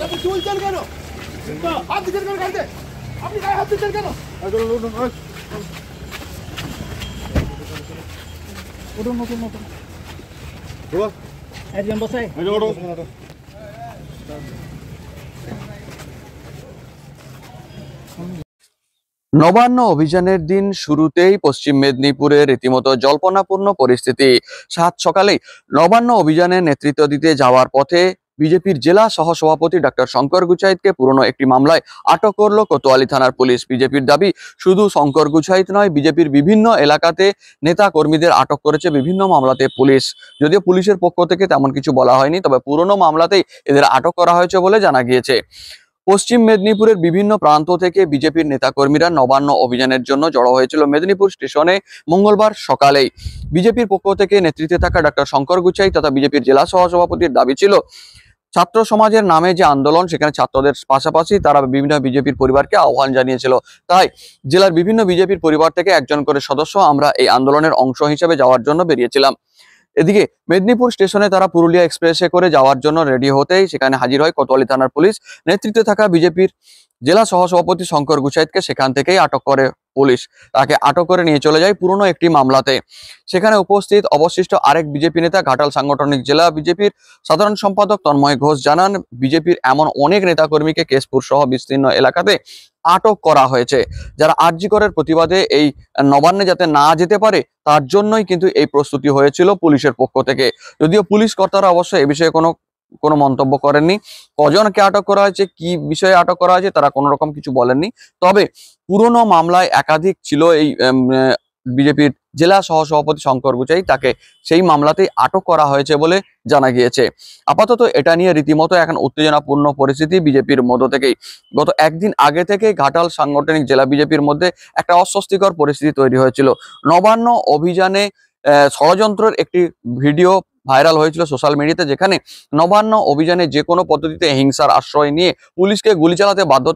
নবান্ন অভিযানের দিন শুরুতেই পশ্চিম মেদিনীপুরে রীতিমতো জল্পনাপূর্ণ পরিস্থিতি সাত সকালেই নবান্ন অভিযানে নেতৃত্ব দিতে যাওয়ার পথে বিজেপির জেলা সহ সভাপতি ডাক্তার শঙ্কর গুচাইতকে পুরনো একটি মামলায় আটক করলো কোতোয়ালি থানার পুলিশ বিজেপির দাবি শুধু শঙ্কর গুচাইত নয় বিজেপির বিভিন্ন এলাকাতে নেতা কর্মীদের আটক করেছে বিভিন্ন মামলাতে পুলিশ যদিও পুলিশের পক্ষ থেকে তেমন কিছু বলা হয়নি তবে পুরনো মামলাতেই এদের আটক করা হয়েছে বলে জানা গিয়েছে পশ্চিম মেদিনীপুরের বিভিন্ন প্রান্ত থেকে বিজেপির নেতাকর্মীরা নবান্ন অভিযানের জন্য জড়ো হয়েছিল মেদিনীপুর স্টেশনে মঙ্গলবার সকালেই বিজেপির পক্ষ থেকে নেতৃত্বে থাকা ডাক্তার শঙ্কর গুচাই তথা বিজেপির জেলা সহসভাপতির দাবি ছিল ছাত্র সমাজের নামে যে আন্দোলন সেখানে ছাত্রদের পাশাপাশি তারা বিভিন্ন বিজেপির পরিবারকে আহ্বান জানিয়েছিল তাই জেলার বিভিন্ন বিজেপির পরিবার থেকে একজন করে সদস্য আমরা এই আন্দোলনের অংশ হিসেবে যাওয়ার জন্য বেরিয়েছিলাম এদিকে মেদিনীপুর স্টেশনে তারা পুরুলিয়া এক্সপ্রেসে করে যাওয়ার জন্য রেডি হতেই সেখানে হাজির হয় কোতোয়ালি থানার পুলিশ নেতৃত্বে থাকা বিজেপির জেলা সহসভাপতি শঙ্কর গুসাইতকে সেখান থেকেই আটক করে পুলিশ তাকে আটক করে নিয়ে চলে যায় পুরনো একটি মামলাতে সেখানে উপস্থিত অবশিষ্ট আরেক বিজেপি নেতা ঘাটাল সাংগঠনিক জেলা বিজেপির সাধারণ সম্পাদক তন্ময় ঘোষ জানান বিজেপির এমন অনেক নেতাকর্মীকে কেশপুর সহ বিস্তীর্ণ এলাকাতে আটক করা হয়েছে যারা আর্জিকরের প্রতিবাদে এই নবান্নে যাতে না যেতে পারে তার জন্যই কিন্তু এই প্রস্তুতি হয়েছিল পুলিশের পক্ষ থেকে যদিও পুলিশ কর্তারা অবশ্য এ বিষয়ে কোনো কোনো মন্তব্য করেননি কজনকে আটক করা হয়েছে কি বিষয়ে আটক করা হয়েছে তারা কোনো রকম কিছু বলেননি তবে পুরনো মামলায় একাধিক ছিল এই বিজেপির জেলা সহসভাপতি শঙ্কর গুচাই তাকে সেই মামলাতেই আটক করা হয়েছে বলে জানা গিয়েছে আপাতত এটা নিয়ে রীতিমতো এখন উত্তেজনাপূর্ণ পরিস্থিতি বিজেপির মধ্য থেকেই গত একদিন আগে থেকে ঘাটাল সাংগঠনিক জেলা বিজেপির মধ্যে একটা অস্বস্তিকর পরিস্থিতি তৈরি হয়েছিল নবান্ন অভিযানে ষড়যন্ত্রের একটি ভিডিও ভাইরাল হয়েছিল সোশ্যাল মিডিয়াতে যেখানে নবান্ন অভিযানে যে কোনো পদ্ধতিতে হিংসার আশ্রয় নিয়ে পুলিশকে গুলি চালাতে বাধ্য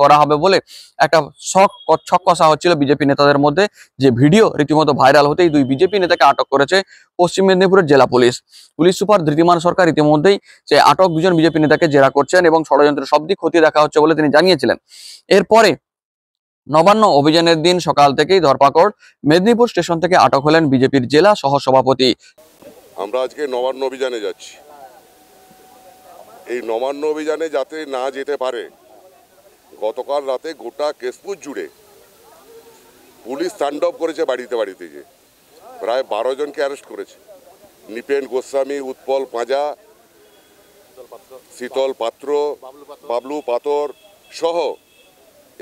করা হবে বলে একটা শখ ছক কষা হচ্ছিল বিজেপি নেতাদের মধ্যে যে ভিডিও রীতিমতো ভাইরাল হতেই দুই বিজেপি নেতাকে আটক করেছে পশ্চিম মেদিনীপুরের জেলা police police super Dhritiman Sarkar ইতিমধ্যেই যে আটক দুজন বিজেপি নেতাকে জেরা করছেন এবং ষড়যন্ত্রের সব দিক ক্ষতি দেখা হচ্ছে বলে তিনি জানিয়েছিলেন এরপরে নবান্ন অভিযানের দিন সকাল থেকেই ধরপাকড় মেদিনীপুর স্টেশন থেকে আটক হলেন বিজেপির জেলা সহসভাপতি আমরা আজকে নবান্ন অভিযানে যাচ্ছি এই নবান্ন অভিযানে যাতে না যেতে পারে গতকাল রাতে গোটা কেশপুর জুড়ে পুলিশ তাণ্ডব করেছে বাড়িতে বাড়িতে যে প্রায় বারো জনকে অ্যারেস্ট করেছে নিপেন গোস্বামী উৎপল পাঁজা শীতল পাত্র বাবলু পাতর সহ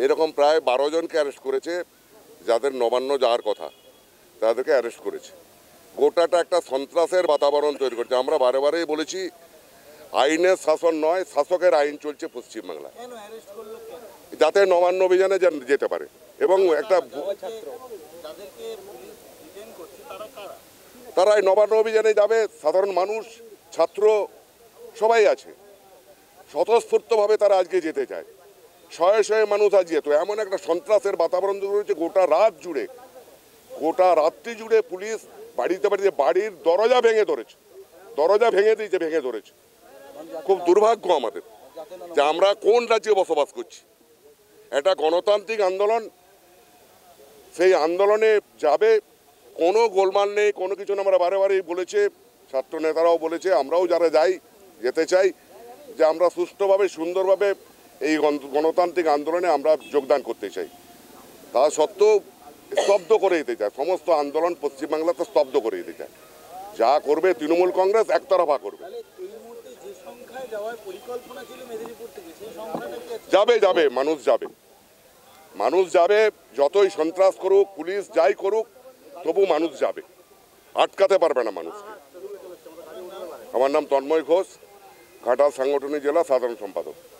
এরকম প্রায় বারো জনকে অ্যারেস্ট করেছে যাদের নবান্ন যাওয়ার কথা তাদেরকে অ্যারেস্ট করেছে গোটাটা একটা সন্ত্রাসের বাতাবরণ তৈরি করছে আমরা বারে বারেই বলেছি আইনের শাসন নয় শাসকের আইন চলছে পশ্চিমবাংলায় যাতে নবান্ন অভিযানে যেতে পারে এবং একটা তারা এই নবান্ন অভিযানে যাবে সাধারণ মানুষ ছাত্র সবাই আছে স্বতঃস্ফূর্তভাবে তারা আজকে যেতে চায় শয়ে শয়ে মানুষ আজ যেত এমন একটা সন্ত্রাসের বাতাবরণ হচ্ছে গোটা রাত জুড়ে গোটা রাত্রি জুড়ে পুলিশ বাড়িতে বাড়িতে বাড়ির দরজা ভেঙে ধরেছে দরজা ভেঙে দিয়েছে ভেঙে ধরেছে খুব দুর্ভাগ্য আমাদের যে আমরা কোন রাজ্যে বসবাস করছি এটা গণতান্ত্রিক আন্দোলন সেই আন্দোলনে যাবে কোনো গোলমাল নেই কোনো কিছু না আমরা বারে বারেই বলেছে ছাত্র নেতারাও বলেছে আমরাও যারা যাই যেতে চাই যে আমরা সুষ্ঠুভাবে সুন্দরভাবে এই গণতান্ত্রিক আন্দোলনে আমরা যোগদান করতে চাই তা সত্ত্বেও স্তব্ধ করে দিতে চায় সমস্ত আন্দোলন পশ্চিমবাংলাতে স্তব্ধ করে দিতে চায় যা করবে তৃণমূল কংগ্রেস একতরফা করবে যাবে যাবে মানুষ যাবে মানুষ যাবে যতই সন্ত্রাস করুক পুলিশ যাই করুক তবু মানুষ যাবে আটকাতে পারবে না মানুষকে আমার নাম তন্ময় ঘোষ ঘাটাল সাংগঠনিক জেলা সাধারণ সম্পাদক